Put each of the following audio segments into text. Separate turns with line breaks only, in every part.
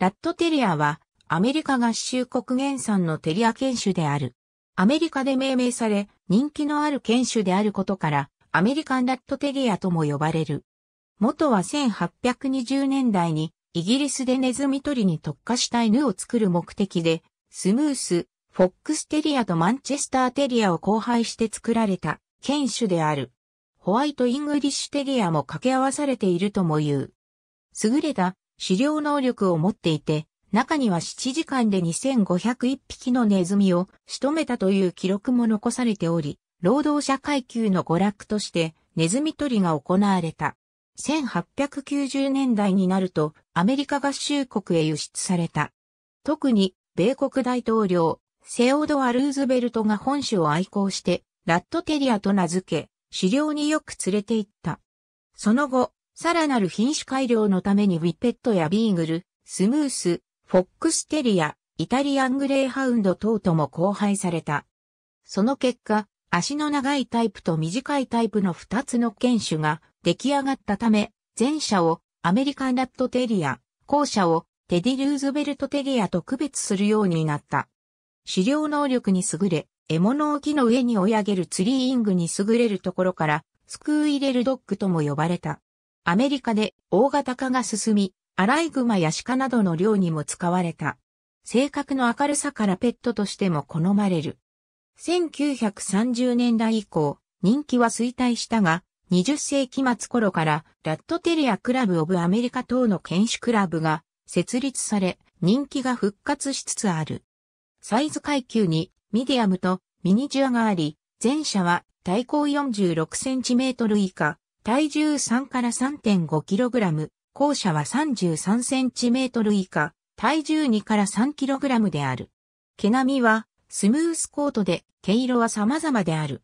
ラットテリアは、アメリカ合衆国原産のテリア犬種である。アメリカで命名され、人気のある犬種であることから、アメリカンラットテリアとも呼ばれる。元は1820年代に、イギリスでネズミ捕りに特化した犬を作る目的で、スムース、フォックステリアとマンチェスターテリアを交配して作られた犬種である。ホワイトイングリッシュテリアも掛け合わされているとも言う。優れた狩猟能力を持っていて、中には7時間で2501匹のネズミを仕留めたという記録も残されており、労働者階級の娯楽としてネズミ捕りが行われた。1890年代になるとアメリカ合衆国へ輸出された。特に米国大統領、セオドア・ルーズベルトが本種を愛好して、ラットテリアと名付け、狩猟によく連れて行った。その後、さらなる品種改良のためにウィペットやビーグル、スムース、フォックステリア、イタリアングレーハウンド等とも交配された。その結果、足の長いタイプと短いタイプの2つの犬種が出来上がったため、前者をアメリカンラットテリア、後者をテディ・ルーズベルトテリアと区別するようになった。狩猟能力に優れ、獲物を木の上に追い上げるツリーイングに優れるところから、スクーイレルドッグとも呼ばれた。アメリカで大型化が進み、アライグマや鹿などの量にも使われた。性格の明るさからペットとしても好まれる。1930年代以降、人気は衰退したが、20世紀末頃からラットテリアクラブオブアメリカ等の犬種クラブが設立され、人気が復活しつつある。サイズ階級にミディアムとミニチュアがあり、前者は体高 46cm 以下、体重3から 3.5kg、校舎は 33cm 以下、体重2から 3kg である。毛並みはスムースコートで毛色は様々である。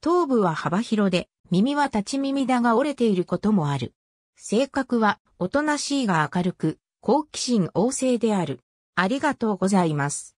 頭部は幅広で、耳は立ち耳だが折れていることもある。性格はおとなしいが明るく、好奇心旺盛である。ありがとうございます。